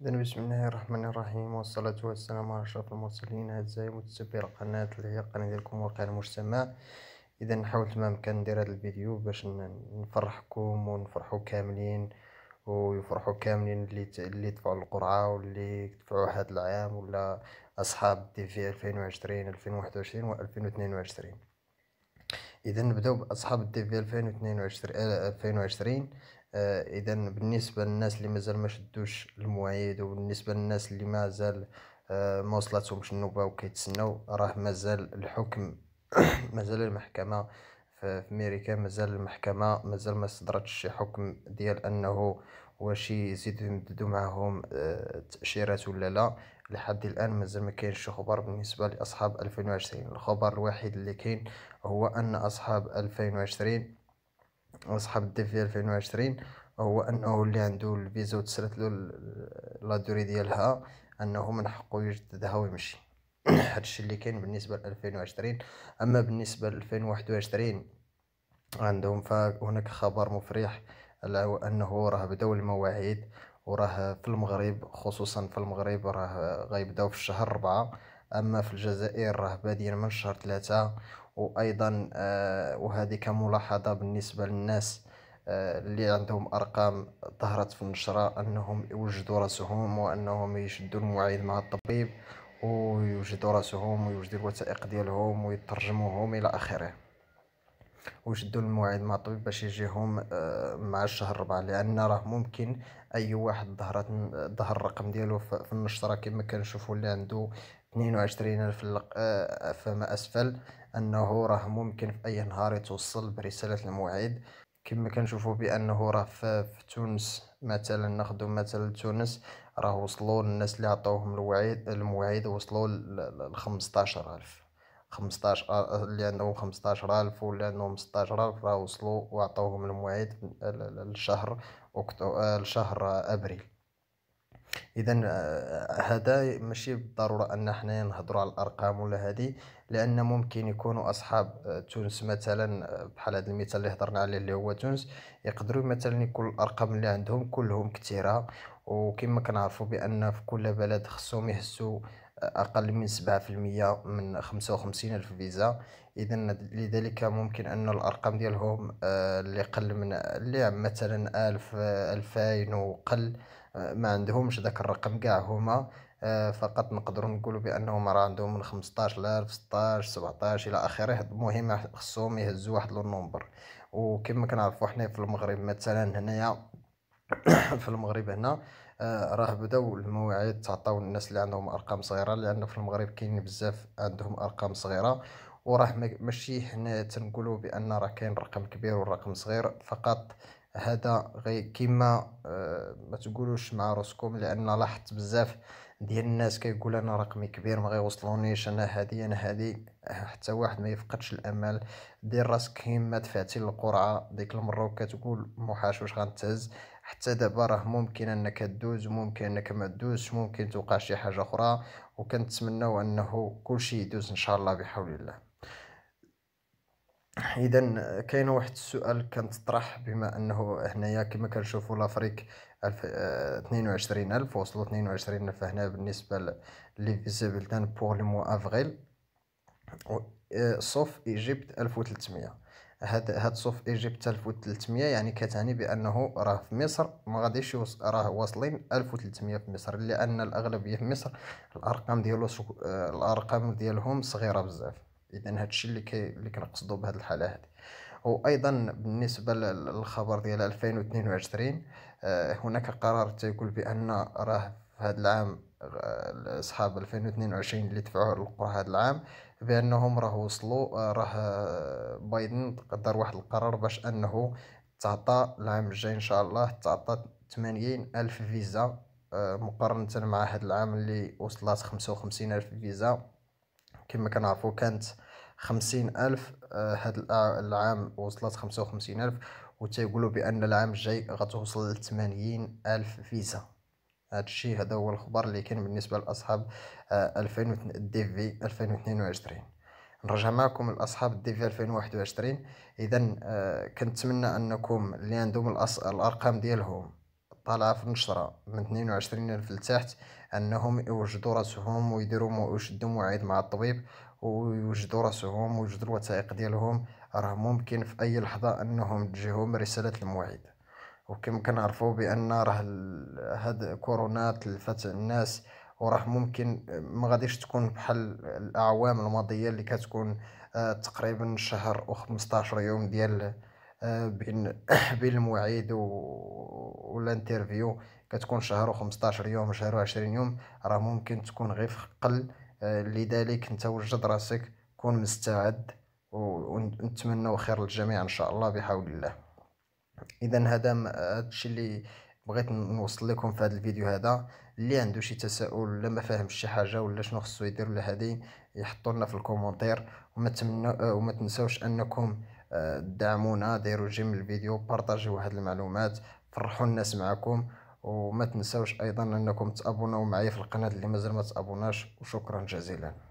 بسم الله الرحمن الرحيم والصلاة والسلام على أشرف المرسلين أعزائي متسبي القناة اللي هي قناة ديالكم واقع المجتمع إذا حاولت ما أمكن ندير هذا الفيديو باش نفرحكم ونفرحوا كاملين ويفرحوا كاملين اللي اللي دفعوا القرعة واللي دفعوا هذا العام ولا أصحاب دي في 2020 2021 و 2022 إذا نبداو بأصحاب دي في 2022 2020 آه، اذا بالنسبه للناس اللي مازال ما شدوش المواعيد وبالنسبه للناس اللي مازال آه، ما وصلاتهمش النوبه وكيتسناو راه مازال الحكم مازال المحكمه في امريكا مازال المحكمه مازال ما صدرتش شي حكم ديال انه واش يزيدوا يمددوا معاهم التاشيرات آه، ولا لا لحد الان مازال ما كاينش شي خبر بالنسبه لاصحاب 2020 الخبر الوحيد اللي كاين هو ان اصحاب 2020 اصحاب الديف في 2020 هو انه اللي عنده الفيزا وتسرات له لا دوري ديالها انه من حقه يجددها ويمشي هادشي اللي كاين بالنسبه ل 2020 اما بالنسبه ل 2021 عندهم فهناك خبر مفرح انه راه بداو المواعيد وراه في المغرب خصوصا في المغرب راه غيبداو في الشهر 4 اما في الجزائر راه بادين من شهر 3 وايضا آه، وهذه كملاحظه بالنسبه للناس آه، اللي عندهم ارقام ظهرت في النشره انهم يوجدوا راسهم وانهم يشدوا المواعيد مع الطبيب ويوجدوا راسهم ويوجدوا الوثائق ديالهم ويترجموهم الى اخره ويشدوا المواعيد مع الطبيب باش يجيهم آه، مع الشهر ربعة لان راه ممكن اي واحد ظهرت ظهر الرقم ديالو في النشره كما كنشوفوا اللي عنده 22000 الف فما اسفل انه راه ممكن في اي نهار يتوصل برساله الموعد كما كنشوفوا بانه راه في تونس مثلا ناخذ مثلا تونس راه وصلوا الناس اللي عطاوهم الوعيد الموعد وصلوا ل 15000 15 آه، آه، اللي عندهم 15000 واللي عندهم 16000 راه وصلوا وعطاوهم الموعد الشهر الشهر آه، ابريل اذا آه، هذا ماشي بالضروره ان حنايا نهضروا على الارقام ولا هذه لان ممكن يكونوا اصحاب آه، تونس مثلا آه، بحال هذا المثال اللي هضرنا عليه اللي هو تونس يقدروا مثلا يكون الارقام اللي عندهم كلهم كثيره وكما كنعرفوا بان في كل بلد خصهم يهزوا اقل من 7% من 55 الف فيزا اذا لذلك ممكن ان الارقام ديالهم اللي قل من اللي مثلا 1000 2000 وقل ما عندهمش ذاك الرقم كاع هما آه، فقط نقدروا نقولوا بانهم راه عندهم من 15 ل 16 17 الى اخره المهم خصهم يهزوا واحد لو نومبر وكما كنعرفوا حنا في المغرب مثلا هنايا في المغرب هنا آه، راه بداو المواعيد تعطاو الناس اللي عندهم ارقام صغيره لان في المغرب كاين بزاف عندهم ارقام صغيره وراه ماشي حنا تنقولوا بان راه كاين رقم كبير ورقم صغير فقط هذا غير كيما آه، ما تقولوش مع راسكم لان لاحظت بزاف ديال الناس كيقول انا رقمي كبير ما غيوصلونيش انا هادي انا هادي آه، حتى واحد ما يفقدش الامل دير راسك كيما دفعتي للقرعه ديك المره وكتقول محاش واش غنتهز حتى دابا راه ممكن انك تدوز ممكن انك ما تدوزش ممكن توقع شي حاجه اخرى وكنتمناو انه كلشي يدوز ان شاء الله بحول الله اذا كاين واحد السؤال كنتطرح بما انه هنايا كما كنشوفوا لافريك 22000 وصلوا 22000 هنا بالنسبه لي فيزيبل تان بور لي مو افريل آه، صوف ايجيبت 1300 هاد هاد صوف ايجيبت 1300 يعني كتعني بانه راه في مصر ما غاديش راه واصلين 1300 في مصر لان الاغلبيه في مصر الارقام ديالو آه، الارقام ديالهم صغيره بزاف اذا هذا الشيء اللي كي اللي كنقصدوا بهذه الحاله هذه وايضا بالنسبه للخبر ديال 2022 آه، هناك قرار تيقول بان راه في هذا العام آه، اصحاب 2022 اللي دفعوا القرعه هذا العام بانهم راه وصلوا آه، راه بايدن قدر واحد القرار باش انه تعطى العام الجاي ان شاء الله تعطى 80 الف فيزا مقارنه مع هذا العام اللي وصلت 55 الف فيزا كما كنعرفوا كانت خمسين ألف آه، هاد آه، العام وصلت خمسة وخمسين ألف وتيقولوا بأن العام الجاي غتوصل لثمانين ألف فيزا هادشي هذا هو الخبر اللي كان بالنسبة لأصحاب آه، ألفين دي في ألفين واتنين وعشرين نرجع معكم لاصحاب في 2021 اذا كنتمنى انكم اللي عندهم الارقام ديالهم طالعة في النشرة من 22 ألف لتحت أنهم يوجدوا راسهم ويديروا ويشدوا موعد مع الطبيب ويوجدوا راسهم ويوجدوا الوثائق ديالهم راه ممكن في أي لحظة أنهم تجيهم رسالة الموعد وكما كنعرفوا بأن راه هاد كورونا تلفت الناس وراه ممكن ما غاديش تكون بحال الأعوام الماضية اللي كتكون آه، تقريبا شهر و 15 يوم ديال آه، بين بين المواعيد والانترفيو كتكون شهر و15 يوم شهر و20 يوم راه ممكن تكون غير في قل آه، لذلك انت وجد راسك كون مستعد ونتمنى خير للجميع ان شاء الله بحول الله اذا هذا هادشي اللي بغيت نوصل لكم في هذا الفيديو هذا اللي عنده شي تساؤل ولا ما فاهمش شي حاجه ولا شنو خصو يدير ولا هذه يحطوا لنا في الكومونتير وما تمنى وما تنساوش انكم دعمونا ديروا جيم الفيديو بارطاجيو هاد المعلومات فرحوا الناس معكم وما تنسوش ايضا انكم تابوناو معايا في القناه اللي مازال ما تابوناش وشكرا جزيلا